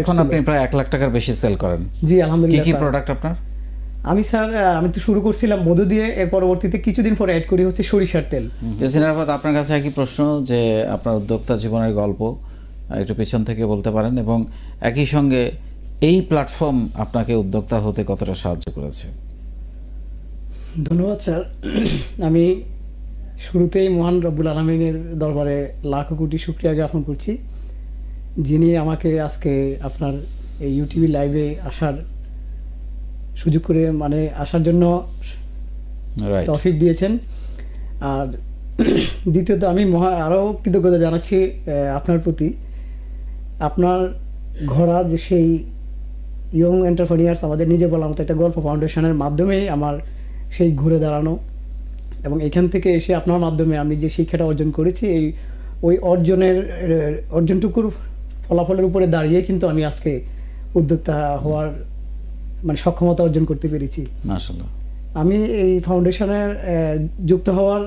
এখন আপনি প্রায় এক লাখ টাকার বেশি সেল করেন জি আলহামদুলিল্লাহ কি কি প্রোডাক্ট আপনার আমি স্যার আমি তো শুরু করছিলাম মধু দিয়ে এর পরবর্তীতে কিছুদিন পরে অ্যাড করি হচ্ছে সরিষার তেল সিনারাফাত আপনার কাছে একই প্রশ্ন যে আপনার উদ্যোক্তা জীবনের গল্প একটু পেছন থেকে বলতে পারেন এবং একই সঙ্গে এই প্ল্যাটফর্ম আপনাকে উদ্যোক্তা হতে কতটা সাহায্য করেছে ধন্যবাদ স্যার আমি শুরুতেই মহান রব্বুল আলমিনের দরবারে লাখ কোটি শুক্রিয়া জ্ঞাপন করছি যিনি আমাকে আজকে আপনার এই ইউটিভি লাইভে আসার সুযোগ করে মানে আসার জন্য তফিক দিয়েছেন আর দ্বিতীয়ত আমি মহা আরও কৃতজ্ঞতা জানাচ্ছি আপনার প্রতি আপনার ঘোরা যে সেই ইয়ং এন্টারপ্রেনিয়ার্স আমাদের নিজে বলার মতো একটা গল্প ফাউন্ডেশনের মাধ্যমেই আমার সেই ঘুরে দাঁড়ানো এবং এখান থেকে এসে আপনার মাধ্যমে আমি যে শিক্ষাটা অর্জন করেছি এই ওই অর্জনের অর্জনটুকুর ফলাফলের উপরে দাঁড়িয়ে কিন্তু আমি আজকে উদ্যোক্তা হওয়ার মানে সক্ষমতা অর্জন করতে পেরেছি আমি এই ফাউন্ডেশনের যুক্ত হওয়ার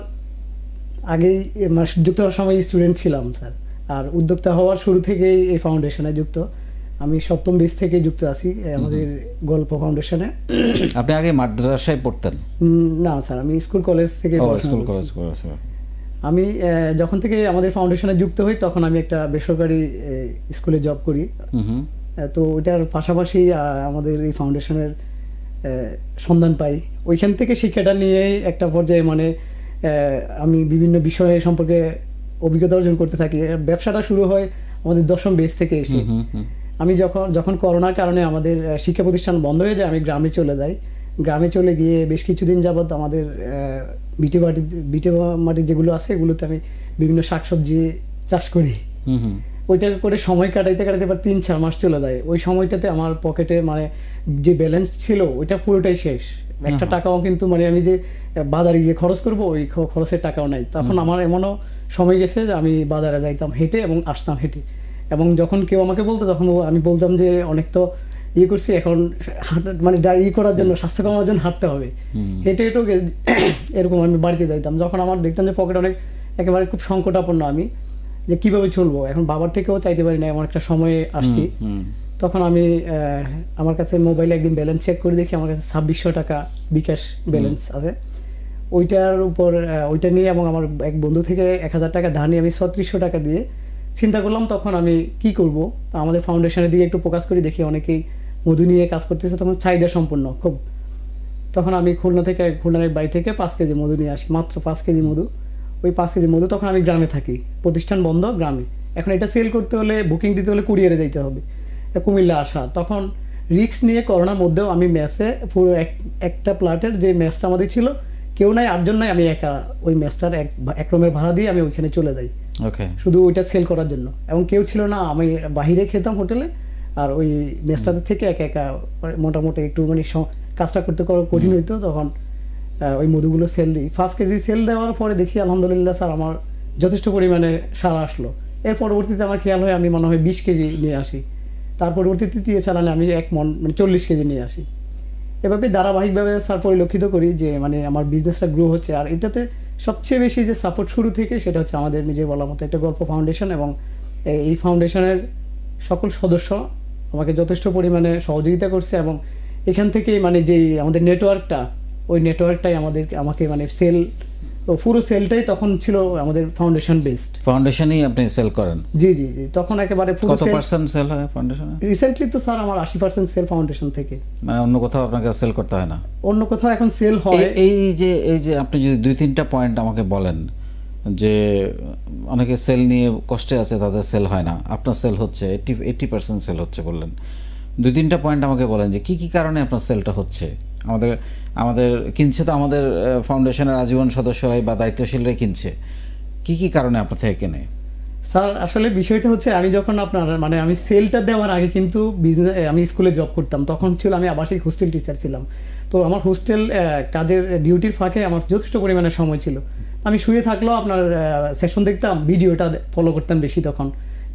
আগেই মানে যুক্ত হওয়ার সময় স্টুডেন্ট ছিলাম স্যার আর উদ্যোক্তা হওয়ার শুরু থেকেই এই ফাউন্ডেশনে যুক্ত আমি সপ্তম বেশ থেকে যুক্ত আছি আমাদের গল্প ফাউন্ডেশনে আপনি আগে মাদ্রাসায় পড়তেন না স্যার আমি স্কুল কলেজ থেকে স্কুল কলেজ আমি যখন থেকে আমাদের ফাউন্ডেশনে যুক্ত হই তখন আমি একটা বেসরকারি স্কুলে জব করি তো ওইটার পাশাপাশি আমাদের এই ফাউন্ডেশনের সন্ধান পাই ওইখান থেকে শিক্ষাটা নিয়েই একটা পর্যায়ে মানে আমি বিভিন্ন বিষয়ে সম্পর্কে অভিজ্ঞতা অর্জন করতে থাকি ব্যবসাটা শুরু হয় আমাদের দশম বেস থেকে এসে আমি যখন যখন করোনার কারণে আমাদের শিক্ষা প্রতিষ্ঠান বন্ধ হয়ে যায় আমি গ্রামে চলে যাই গ্রামে চলে গিয়ে বেশ কিছুদিন যাবৎ আমাদের বিটে মাটি বিটে মাটি যেগুলো আছে এগুলোতে আমি বিভিন্ন শাকসবজি চাষ করি ওইটা করে সময় কাটাইতে কাটাইতে এবার তিন চার মাস চলে যায় ওই সময়টাতে আমার পকেটে মানে যে ব্যালেন্স ছিল ওইটা পুরোটাই শেষ একটা টাকাও কিন্তু মানে আমি যে বাজারে গিয়ে খরচ করব ওই খরচের টাকাও নাই তখন আমার এমনও সময় গেছে যে আমি বাজারে যাইতাম হেঁটে এবং আসতাম হেঁটে এবং যখন কেউ আমাকে বলতো তখন আমি বলতাম যে অনেক তো ইয়ে করছি এখন মানে ই ইয়ে করার জন্য স্বাস্থ্য কমানোর জন্য হাঁটতে হবে হেঁটে হেঁটেও এরকম আমি বাড়িতে যাইতাম যখন আমার দেখতাম যে পকেট অনেক একেবারে খুব সংকটাপন্ন আমি যে কীভাবে চলবো এখন বাবার থেকেও চাইতে পারি না এমন একটা সময়ে আসছি তখন আমি আমার কাছে মোবাইলে একদিন ব্যালেন্স চেক করে দেখি আমার কাছে ছাব্বিশশো টাকা বিকাশ ব্যালেন্স আছে ওইটার উপর ওইটা নিয়ে এবং আমার এক বন্ধু থেকে এক হাজার টাকা ধার নিয়ে আমি ছত্রিশশো টাকা দিয়ে চিন্তা করলাম তখন আমি কি করব আমাদের ফাউন্ডেশনের দিকে একটু ফোকাস করি দেখি অনেকেই মধু নিয়ে কাজ করতেছে তখন চাহিদা সম্পূর্ণ খুব তখন আমি খুলনা থেকে খুলনার এক বাড়ি থেকে পাঁচ কেজি মধু নিয়ে আসি মাত্র পাঁচ কেজি মধু ওই পাঁচ কেজি মধু তখন আমি গ্রামে থাকি প্রতিষ্ঠান বন্ধ গ্রামে এখন এটা সেল করতে হলে বুকিং দিতে হলে কুরিয়ারে যেতে হবে কুমিল্লা আসা তখন রিক্স নিয়ে করোনার মধ্যেও আমি ম্যাচে পুরো এক একটা প্লাটের যে ম্যাচটা আমাদের ছিল কেউ নাই আটজন নাই আমি একা ওই ম্যাচটার এক এক রুমের ভাড়া দিয়ে আমি ওইখানে চলে যাই ওকে শুধু ওইটা সেল করার জন্য এবং কেউ ছিল না আমি বাহিরে খেতাম হোটেলে আর ওই নেস্টাদের থেকে একা একা মানে মোটামুটি একটু মানে কাজটা করতে কঠিন হইতো তখন ওই মধুগুলো সেল দিই ফার্স্ট কেজি সেল দেওয়ার পরে দেখি আলহামদুলিল্লাহ স্যার আমার যথেষ্ট পরিমাণে সারা আসলো এর পরবর্তীতে আমার খেয়াল হয় আমি মনে হয় বিশ কেজি নিয়ে আসি তার পরবর্তী তৃতীয় চালানে আমি এক মন মানে চল্লিশ কেজি নিয়ে আসি এভাবে ধারাবাহিকভাবে স্যার পরিলক্ষিত করি যে মানে আমার বিজনেসটা গ্রো হচ্ছে আর এটাতে সবচেয়ে বেশি যে সাপোর্ট শুরু থেকে সেটা হচ্ছে আমাদের নিজের বলার মতো একটা গল্প ফাউন্ডেশন এবং এই ফাউন্ডেশনের সকল সদস্য আমাকে যথেষ্ট পরিমাণে সহযোগিতা করছে এবং এখান থেকে মানে যে আমাদের নেটওয়ার্কটা ওই নেটওয়ার্কটাই আমাদের আমাকে মানে সেল পুরো সেলটাই তখন ছিল আমাদের ফাউন্ডেশন বেসড ফাউন্ডেশনেই আপনি সেল করেন জি জি জি তখন একেবারে কত পার্সেন্ট সেল হয় ফাউন্ডেশনে রিসেন্টলি তো স্যার আমার 80% সেল ফাউন্ডেশন থেকে মানে অন্য কোথাও আপনাকে সেল করতে হয় না অন্য কোথাও এখন সেল হয় এই যে এই যে আপনি যদি দুই তিনটা পয়েন্ট আমাকে বলেন যে অনেকে সেল নিয়ে কষ্টে আছে তাদের সেল হয় না আপনার সেল হচ্ছে এইটি এইট্টি পার্সেন্ট সেল হচ্ছে বললেন দুই তিনটা পয়েন্ট আমাকে বলেন যে কি কি কারণে আপনার সেলটা হচ্ছে আমাদের আমাদের কিনছে তো আমাদের ফাউন্ডেশনের আজীবন সদস্যরাই বা দায়িত্বশীলরাই কিনছে কি কি কারণে আপনার থেকে কেনে স্যার আসলে বিষয়টা হচ্ছে আমি যখন আপনার মানে আমি সেলটা দেওয়ার আগে কিন্তু বিজনেস আমি স্কুলে জব করতাম তখন ছিল আমি আবাসিক হোস্টেল টিচার ছিলাম তো আমার হোস্টেল কাজের ডিউটির ফাঁকে আমার যথেষ্ট পরিমাণে সময় ছিল আমি শুয়ে থাকলেও আপনার সেশন দেখতাম ভিডিওটা ফলো করতাম বেশি তখন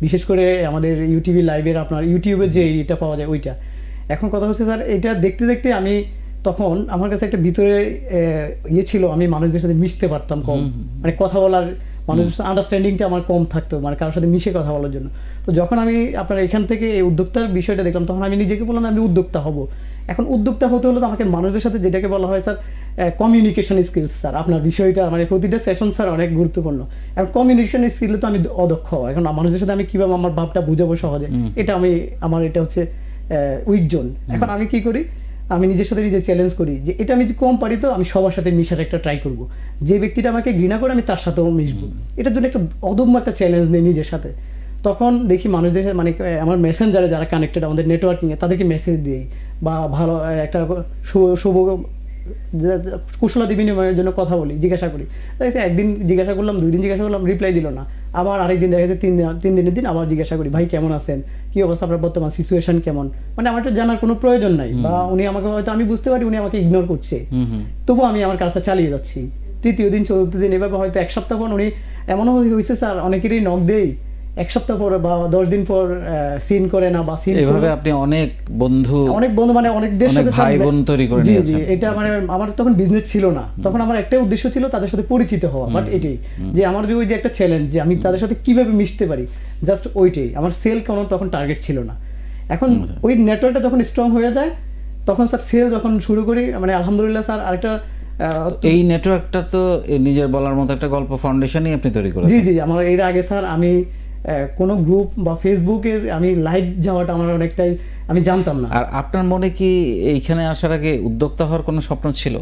বিশেষ করে আমাদের ইউটিভি লাইভের আপনার ইউটিউবে যে এটা পাওয়া যায় ওইটা এখন কথা হচ্ছে স্যার এটা দেখতে দেখতে আমি তখন আমার কাছে একটা ভিতরে ইয়ে ছিল আমি মানুষদের সাথে মিশতে পারতাম কম মানে কথা বলার মানুষের সাথে আন্ডারস্ট্যান্ডিংটা আমার কম থাকতো মানে কারোর সাথে মিশে কথা বলার জন্য তো যখন আমি আপনার এখান থেকে এই উদ্যোক্তার বিষয়টা দেখলাম তখন আমি নিজেকে বললাম আমি উদ্যোক্তা হব এখন উদ্যোক্তা হতে হলে তো আমাকে মানুষদের সাথে যেটাকে বলা হয় স্যার কমিউনিকেশন স্কিলস স্যার আপনার বিষয়টা মানে প্রতিটা সেশন স্যার অনেক গুরুত্বপূর্ণ এখন কমিউনিকেশন স্কিলে তো আমি অদক্ষ এখন মানুষদের সাথে আমি কীভাবে আমার ভাবটা বুঝাবো সহজে এটা আমি আমার এটা হচ্ছে উইক জোন এখন আমি কি করি আমি নিজের সাথে নিজে চ্যালেঞ্জ করি যে এটা আমি যে কম পারি তো আমি সবার সাথে মিশার একটা ট্রাই করব যে ব্যক্তিটা আমাকে ঘৃণা করে আমি তার সাথেও মিশবো এটার জন্য একটা অদম্য একটা চ্যালেঞ্জ নেই নিজের সাথে তখন দেখি মানুষদের মানে আমার মেসেঞ্জারে যারা কানেক্টেড আমাদের নেটওয়ার্কিংয়ে তাদেরকে মেসেজ দিই বা ভালো একটা শুভ শুভ কুশলাদি বিনিময়ের জন্য কথা বলি জিজ্ঞাসা করি দেখছি একদিন জিজ্ঞাসা করলাম দুই দিন জিজ্ঞাসা করলাম রিপ্লাই দিল না আবার আরেকদিন দেখা যাচ্ছে তিন দিন তিন দিনের দিন আবার জিজ্ঞাসা করি ভাই কেমন আছেন কী অবস্থা আপনার বর্তমান সিচুয়েশন কেমন মানে আমার তো জানার কোনো প্রয়োজন নাই বা উনি আমাকে হয়তো আমি বুঝতে পারি উনি আমাকে ইগনোর করছে তবুও আমি আমার কাজটা চালিয়ে যাচ্ছি তৃতীয় দিন চতুর্থ দিন এভাবে হয়তো এক সপ্তাহ পর উনি এমনও হয়েছে স্যার অনেকেরই নখ দেয় এক সপ্তাহ পর বা দশ দিন পর সিন করে না বা সিন এভাবে আপনি অনেক বন্ধু হ্যাঁ, অনেক বন্ধু মানে অনেক দেশ সাথে ভাই বোন তৈরি করে জি জি এটা মানে আমার তখন বিজনেস ছিল না তখন আমার একটাই উদ্দেশ্য ছিল তাদের সাথে পরিচিত হওয়া বাট এটাই যে আমার যে ওই যে একটা চ্যালেঞ্জ যে আমি তাদের সাথে কিভাবে মিশতে পারি জাস্ট ওইটাই আমার সেল কোনো তখন টার্গেট ছিল না এখন আচ্ছা। ওই নেটওয়ার্কটা যখন স্ট্রং হয়ে যায় তখন স্যার সেল যখন শুরু করি মানে আলহামদুলিল্লাহ স্যার আরেকটা এই নেটওয়ার্কটা তো নিজের বলার মতো একটা গল্প ফাউন্ডেশনই আপনি তৈরি করেছেন জি জি আমার এর আগে স্যার আমি কোনো গ্রুপ বা ফেসবুকে আমি লাইভ যাওয়াটা আমার অনেকটাই আমি জানতাম না আর আপনার মনে কি এইখানে আসার আগে উদ্যোক্তা হওয়ার কোনো স্বপ্ন ছিল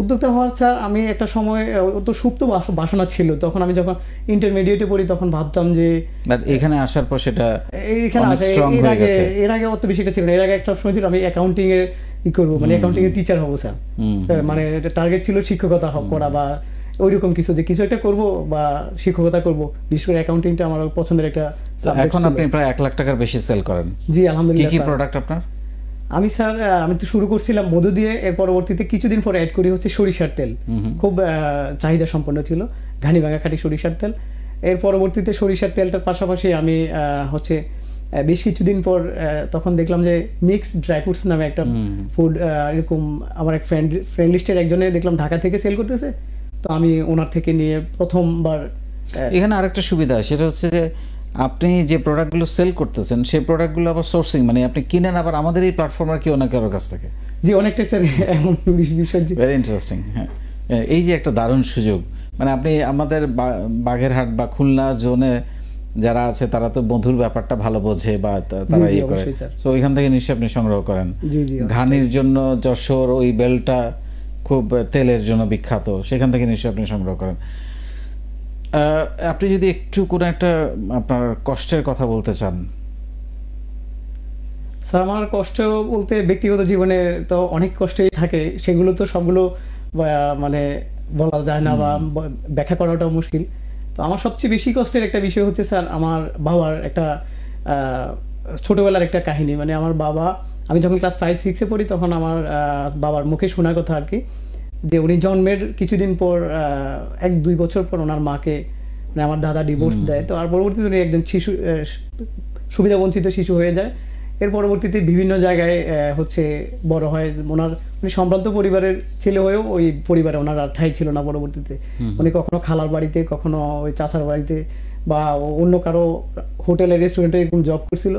উদ্যোক্তা হওয়ার ছাড় আমি একটা সময় অত সুপ্ত বাসনা ছিল তখন আমি যখন ইন্টারমিডিয়েটে পড়ি তখন ভাবতাম যে এখানে আসার পর সেটা এখানে এর আগে এর আগে অত বেশি একটা ছিল না এর আগে একটা সময় ছিল আমি অ্যাকাউন্টিং ই করবো মানে অ্যাকাউন্টিং এর টিচার হবো স্যার মানে টার্গেট ছিল শিক্ষকতা করা বা ওইরকম কিছু যে কিছু একটা করব বা শিক্ষকতা করব বিশেষ করে অ্যাকাউন্টিংটা আমার পছন্দের একটা এখন আপনি প্রায় এক লাখ টাকার বেশি সেল করেন জি আলহামদুলিল্লাহ কি কি প্রোডাক্ট আপনার আমি স্যার আমি তো শুরু করছিলাম মধু দিয়ে এর পরবর্তীতে কিছুদিন পরে অ্যাড করি হচ্ছে সরিষার তেল খুব চাহিদা সম্পন্ন ছিল ঘানি ভাঙা খাটি সরিষার তেল এর পরবর্তীতে সরিষার তেলটার পাশাপাশি আমি হচ্ছে বেশ কিছুদিন পর তখন দেখলাম যে মিক্স ড্রাই ফ্রুটস নামে একটা ফুড এরকম আমার এক ফ্রেন্ড ফ্রেন্ড লিস্টের একজনে দেখলাম ঢাকা থেকে সেল করতেছে তো আমি ওনার থেকে নিয়ে প্রথমবার এখানে আরেকটা সুবিধা সেটা হচ্ছে যে আপনি যে প্রোডাক্টগুলো সেল করতেছেন সেই প্রোডাক্টগুলো আবার সোর্সিং মানে আপনি কিনেন আবার আমাদের এই প্ল্যাটফর্মের কি ওনাকে কারোর কাছ থেকে জি অনেকটা স্যার এমন বিষয় ভেরি ইন্টারেস্টিং হ্যাঁ এই যে একটা দারুণ সুযোগ মানে আপনি আমাদের বাঘেরহাট বা খুলনা জোনে যারা আছে তারা তো বন্ধুর ব্যাপারটা ভালো বোঝে বা তারা ইয়ে করে সো ওইখান থেকে নিশ্চয়ই আপনি সংগ্রহ করেন ঘানির জন্য যশোর ওই বেলটা খুব তেলের জন্য বিখ্যাত সেখান থেকে নিশ্চয়ই আপনি সংগ্রহ করেন আপনি যদি একটু কোনো একটা আপনার কষ্টের কথা বলতে চান স্যার আমার কষ্ট বলতে ব্যক্তিগত জীবনে তো অনেক কষ্টই থাকে সেগুলো তো সবগুলো মানে বলা যায় না বা ব্যাখ্যা করাটাও মুশকিল তো আমার সবচেয়ে বেশি কষ্টের একটা বিষয় হচ্ছে স্যার আমার বাবার একটা ছোটোবেলার একটা কাহিনী মানে আমার বাবা আমি যখন ক্লাস ফাইভ সিক্সে পড়ি তখন আমার বাবার মুখে শোনার কথা আর কি যে উনি জন্মের কিছুদিন পর এক দুই বছর পর ওনার মাকে মানে আমার দাদা ডিভোর্স দেয় তো আর পরবর্তীতে উনি একজন শিশু সুবিধাবঞ্চিত শিশু হয়ে যায় এর পরবর্তীতে বিভিন্ন জায়গায় হচ্ছে বড় হয় ওনার উনি সম্ভ্রান্ত পরিবারের ছেলে হয়েও ওই পরিবারে ওনার আর ঠাই ছিল না পরবর্তীতে উনি কখনো খালার বাড়িতে কখনো ওই চাষার বাড়িতে বা অন্য কারো হোটেলে রেস্টুরেন্টে এরকম জব করছিল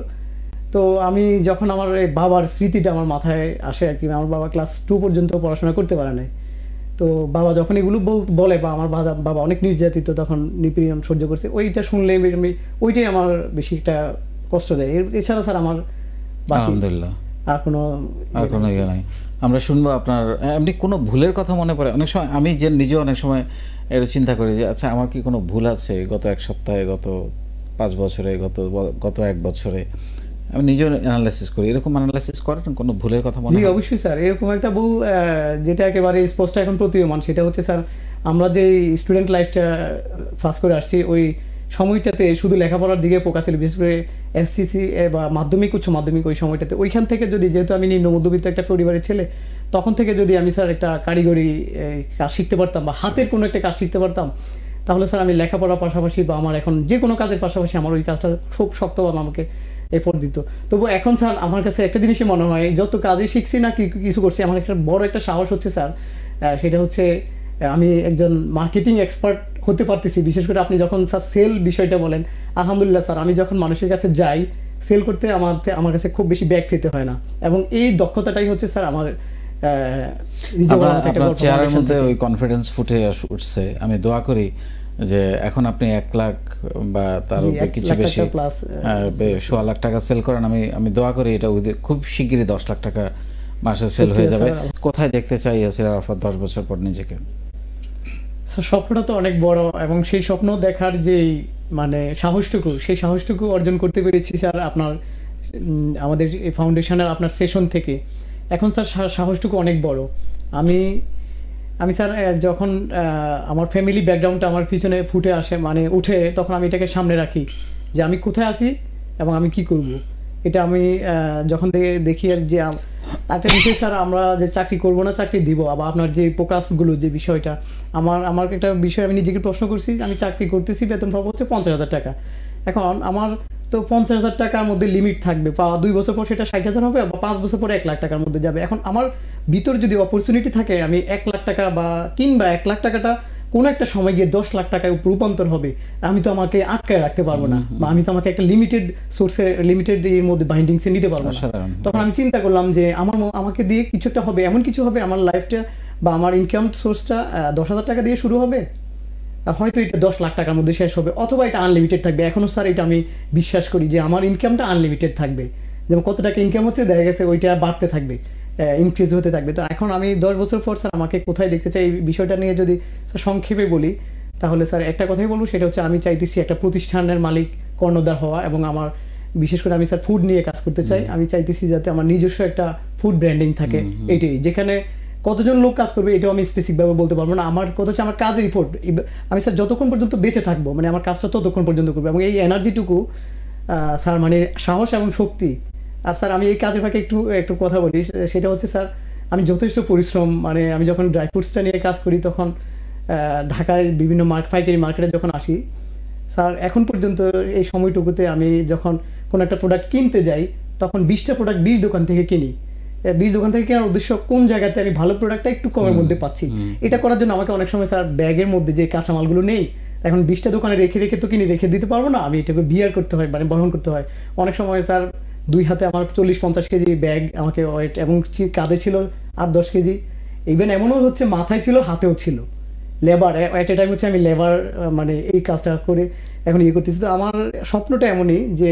তো আমি যখন আমার বাবার স্মৃতিটা আমার মাথায় আসে আর কি আমার বাবা ক্লাস টু পর্যন্ত পড়াশোনা করতে পারে নাই তো বাবা যখন এগুলো বলে বা আমার বাবা অনেক নির্যাতিত তখন নিপীড়ন সহ্য করছে ওইটা শুনলে আমি ওইটাই আমার বেশি একটা কষ্ট দেয় এছাড়া স্যার আমার আলহামদুলিল্লাহ আর কোনো আর ইয়ে কোনো ইয়ে নাই আমরা শুনবো আপনার এমনি কোনো ভুলের কথা মনে পড়ে অনেক সময় আমি যে নিজে অনেক সময় এর চিন্তা করি যে আচ্ছা আমার কি কোনো ভুল আছে গত এক সপ্তাহে গত পাঁচ বছরে গত গত এক বছরে আমি নিজেও অ্যানালাইসিস করি এরকম অ্যানালাইসিস করেন কোনো ভুলের কথা মনে জি অবশ্যই স্যার এরকম একটা ভুল যেটা একেবারে স্পষ্ট এখন প্রতীয়মান সেটা হচ্ছে স্যার আমরা যে স্টুডেন্ট লাইফটা ফাস করে আসছি ওই সময়টাতে শুধু লেখাপড়ার দিকে পোকা ছিল বিশেষ করে এসসিসি বা মাধ্যমিক উচ্চ মাধ্যমিক ওই সময়টাতে ওইখান থেকে যদি যেহেতু আমি নিম্ন মধ্যবিত্ত একটা পরিবারের ছেলে তখন থেকে যদি আমি স্যার একটা কারিগরি কাজ শিখতে পারতাম বা হাতের কোনো একটা কাজ শিখতে পারতাম তাহলে স্যার আমি লেখাপড়ার পাশাপাশি বা আমার এখন যে কোনো কাজের পাশাপাশি আমার ওই কাজটা খুব শক্তভাবে আমাকে এফোর্ট দিত তবু এখন স্যার আমার কাছে একটা জিনিসই মনে হয় যত কাজই শিখছি না কিছু করছি আমার একটা বড় একটা সাহস হচ্ছে স্যার সেটা হচ্ছে আমি একজন মার্কেটিং এক্সপার্ট হতে পারতেছি বিশেষ করে আপনি যখন স্যার সেল বিষয়টা বলেন আলহামদুলিল্লাহ স্যার আমি যখন মানুষের কাছে যাই সেল করতে আমার আমার কাছে খুব বেশি ব্যাগ ফেতে হয় না এবং এই দক্ষতাটাই হচ্ছে স্যার আমার চেহারার মধ্যে ওই কনফিডেন্স ফুটে উঠছে আমি দোয়া করি যে এখন আপনি এক লাখ বা তার কিছু বেশি সোয়া লাখ টাকা সেল করেন আমি আমি দোয়া করি এটা খুব শীঘ্রই দশ লাখ টাকা মাসে সেল হয়ে যাবে কোথায় দেখতে চাই ইয়াসির আরাফাত দশ বছর পর নিজেকে স্যার স্বপ্নটা তো অনেক বড় এবং সেই স্বপ্ন দেখার যে মানে সাহসটুকু সেই সাহসটুকু অর্জন করতে পেরেছি স্যার আপনার আমাদের ফাউন্ডেশনের আপনার সেশন থেকে এখন স্যার সাহসটুকু অনেক বড় আমি আমি স্যার যখন আমার ফ্যামিলি ব্যাকগ্রাউন্ডটা আমার পিছনে ফুটে আসে মানে উঠে তখন আমি এটাকে সামনে রাখি যে আমি কোথায় আছি এবং আমি কি করব। এটা আমি যখন থেকে দেখি আর যে একটা বিষয় স্যার আমরা যে চাকরি করব না চাকরি দিব আবার আপনার যে প্রকাশগুলো যে বিষয়টা আমার আমার একটা বিষয় আমি নিজেকে প্রশ্ন করছি আমি চাকরি করতেছি বেতন পাবো হচ্ছে পঞ্চাশ হাজার টাকা এখন আমার তো পঞ্চাশ হাজার টাকার মধ্যে লিমিট থাকবে দুই বছর পর সেটা ষাট হাজার হবে বা পাঁচ বছর পরে এক লাখ টাকার মধ্যে যাবে এখন আমার ভিতর যদি অপরচুনিটি থাকে আমি এক লাখ টাকা বা কিংবা এক লাখ টাকাটা কোনো একটা সময় গিয়ে দশ লাখ টাকায় রূপান্তর হবে আমি তো আমাকে আটকায় রাখতে পারবো না বা আমি তো আমাকে একটা লিমিটেড সোর্সের লিমিটেড এর মধ্যে বাইন্ডিংসে নিতে পারবো না তখন আমি চিন্তা করলাম যে আমার আমাকে দিয়ে কিছু একটা হবে এমন কিছু হবে আমার লাইফটা বা আমার ইনকাম সোর্সটা দশ হাজার টাকা দিয়ে শুরু হবে হয়তো এটা দশ লাখ টাকার মধ্যে শেষ হবে অথবা এটা আনলিমিটেড থাকবে এখনও স্যার এটা আমি বিশ্বাস করি যে আমার ইনকামটা আনলিমিটেড থাকবে যেমন কত টাকা ইনকাম হচ্ছে দেখা গেছে ওইটা বাড়তে থাকবে ইনক্রিজ হতে থাকবে তো এখন আমি দশ বছর পর স্যার আমাকে কোথায় দেখতে চাই এই বিষয়টা নিয়ে যদি স্যার সংক্ষেপে বলি তাহলে স্যার একটা কথাই বলবো সেটা হচ্ছে আমি চাইতেছি একটা প্রতিষ্ঠানের মালিক কর্ণদার হওয়া এবং আমার বিশেষ করে আমি স্যার ফুড নিয়ে কাজ করতে চাই আমি চাইতেছি যাতে আমার নিজস্ব একটা ফুড ব্র্যান্ডিং থাকে এটাই যেখানে কতজন লোক কাজ করবে এটাও আমি স্পেসিফিকভাবে বলতে পারবো না আমার কথা হচ্ছে আমার কাজের রিপোর্ট আমি স্যার যতক্ষণ পর্যন্ত বেঁচে থাকবো মানে আমার কাজটা ততক্ষণ পর্যন্ত করবো এবং এই এনার্জিটুকু স্যার মানে সাহস এবং শক্তি আর স্যার আমি এই কাজের ফাঁকে একটু একটু কথা বলি সেটা হচ্ছে স্যার আমি যথেষ্ট পরিশ্রম মানে আমি যখন ড্রাই ফ্রুটসটা নিয়ে কাজ করি তখন ঢাকায় বিভিন্ন মার্ক ফাইকারি মার্কেটে যখন আসি স্যার এখন পর্যন্ত এই সময়টুকুতে আমি যখন কোনো একটা প্রোডাক্ট কিনতে যাই তখন বিশটা প্রোডাক্ট বিশ দোকান থেকে কিনি বীজ দোকান থেকে কেনার উদ্দেশ্য কোন জায়গাতে আমি ভালো প্রোডাক্টটা একটু কমের মধ্যে পাচ্ছি এটা করার জন্য আমাকে অনেক সময় স্যার ব্যাগের মধ্যে যে কাঁচামালগুলো নেই এখন বিশটা দোকানে রেখে রেখে তো কিনে রেখে দিতে পারবো না আমি এটাকে বিয়ার করতে হয় মানে বহন করতে হয় অনেক সময় স্যার দুই হাতে আমার চল্লিশ পঞ্চাশ কেজি ব্যাগ আমাকে ওয়েট এবং কাঁধে ছিল আট দশ কেজি ইভেন এমনও হচ্ছে মাথায় ছিল হাতেও ছিল লেবার অ্যাট এ টাইম হচ্ছে আমি লেবার মানে এই কাজটা করে এখন ইয়ে করতেছি তো আমার স্বপ্নটা এমনই যে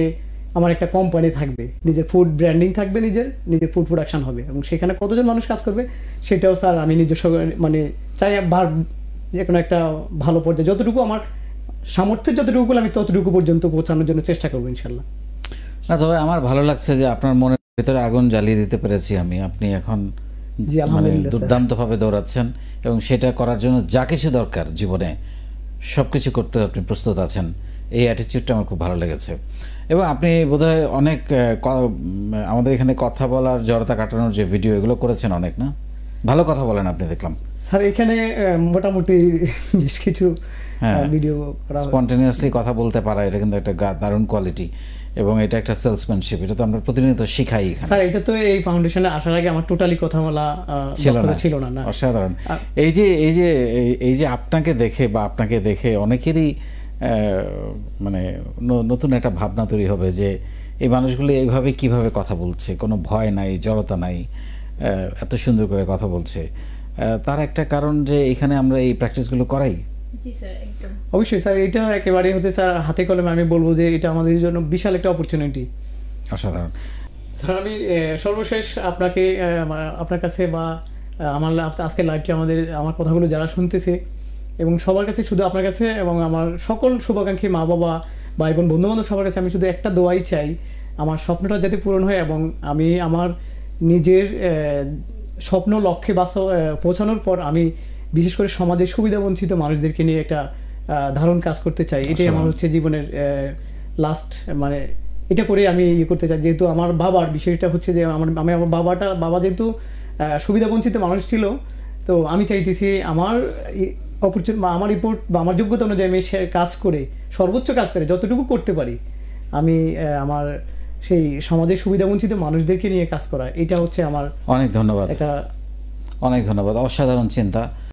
আমার একটা কোম্পানি থাকবে নিজের ফুড ব্র্যান্ডিং থাকবে নিজের নিজের ফুড প্রোডাকশান হবে এবং সেখানে কতজন মানুষ কাজ করবে সেটাও স্যার আমি নিজস্ব মানে চাই বার যে কোনো একটা ভালো পর্যায়ে যতটুকু আমার সামর্থ্যের যতটুকু আমি ততটুকু পর্যন্ত পৌঁছানোর জন্য চেষ্টা করবো ইনশাল্লাহ না তবে আমার ভালো লাগছে যে আপনার মনের ভেতরে আগুন জ্বালিয়ে দিতে পেরেছি আমি আপনি এখন মানে দুর্দান্তভাবে দৌড়াচ্ছেন এবং সেটা করার জন্য যা কিছু দরকার জীবনে সব কিছু করতে আপনি প্রস্তুত আছেন এই অ্যাটিচিউডটা আমার খুব ভালো লেগেছে এবং আপনি বোধহয় অনেক আমাদের এখানে কথা বলার জড়তা কাটানোর যে ভিডিও এগুলো করেছেন অনেক না ভালো কথা বলেন আপনি দেখলাম স্যার এখানে মোটামুটি বেশ কিছু ভিডিও স্পন্টেনিয়াসলি হ্যাঁ। কথা বলতে পারা এটা কিন্তু একটা দারুণ কোয়ালিটি এবং এটা একটা সেলসম্যানশিপ এটা তো আমরা প্রতিনিয়ত শিখাই এখানে স্যার এটা তো এই ফাউন্ডেশনে আসার আগে আমার টোটালি কথা বলা ছিল না ছিল না অসাধারণ এই যে এই যে এই যে আপনাকে দেখে বা আপনাকে দেখে অনেকেরই মানে নতুন একটা ভাবনা তৈরি হবে যে এই মানুষগুলো এইভাবে কিভাবে কথা বলছে কোনো ভয় নাই জড়তা নাই এত সুন্দর করে কথা বলছে তার একটা কারণ যে এখানে আমরা এই প্র্যাকটিসগুলো করাই অবশ্যই স্যার এটা একেবারে হচ্ছে স্যার হাতে কলমে আমি বলবো যে এটা আমাদের জন্য বিশাল একটা অপরচুনিটি অসাধারণ স্যার আমি সর্বশেষ আপনাকে আপনার কাছে বা আমার আজকে লাইভটি আমাদের আমার কথাগুলো যারা শুনতেছে এবং সবার কাছে শুধু আপনার কাছে এবং আমার সকল শুভাকাঙ্ক্ষী মা বাবা ভাই বোন বন্ধুবান্ধব সবার কাছে আমি শুধু একটা দোয়াই চাই আমার স্বপ্নটা যাতে পূরণ হয় এবং আমি আমার নিজের স্বপ্ন লক্ষ্যে বাস্তব পৌঁছানোর পর আমি বিশেষ করে সমাজের সুবিধাবঞ্চিত মানুষদেরকে নিয়ে একটা ধারণ কাজ করতে চাই এটাই আচ্ছা। আমার হচ্ছে জীবনের লাস্ট মানে এটা করে আমি ইয়ে করতে চাই যেহেতু আমার বাবার বিষয়টা হচ্ছে যে আমার আমি আমার বাবাটা বাবা যেহেতু সুবিধাবঞ্চিত মানুষ ছিল তো আমি চাইতেছি আমার অপরচুন আমার রিপোর্ট বা আমার যোগ্যতা অনুযায়ী আমি সে কাজ করে সর্বোচ্চ কাজ করে যতটুকু করতে পারি আমি আমার সেই সমাজের সুবিধাবঞ্চিত মানুষদেরকে নিয়ে কাজ করা এটা হচ্ছে আমার অনেক ধন্যবাদ এটা অনেক ধন্যবাদ অসাধারণ চিন্তা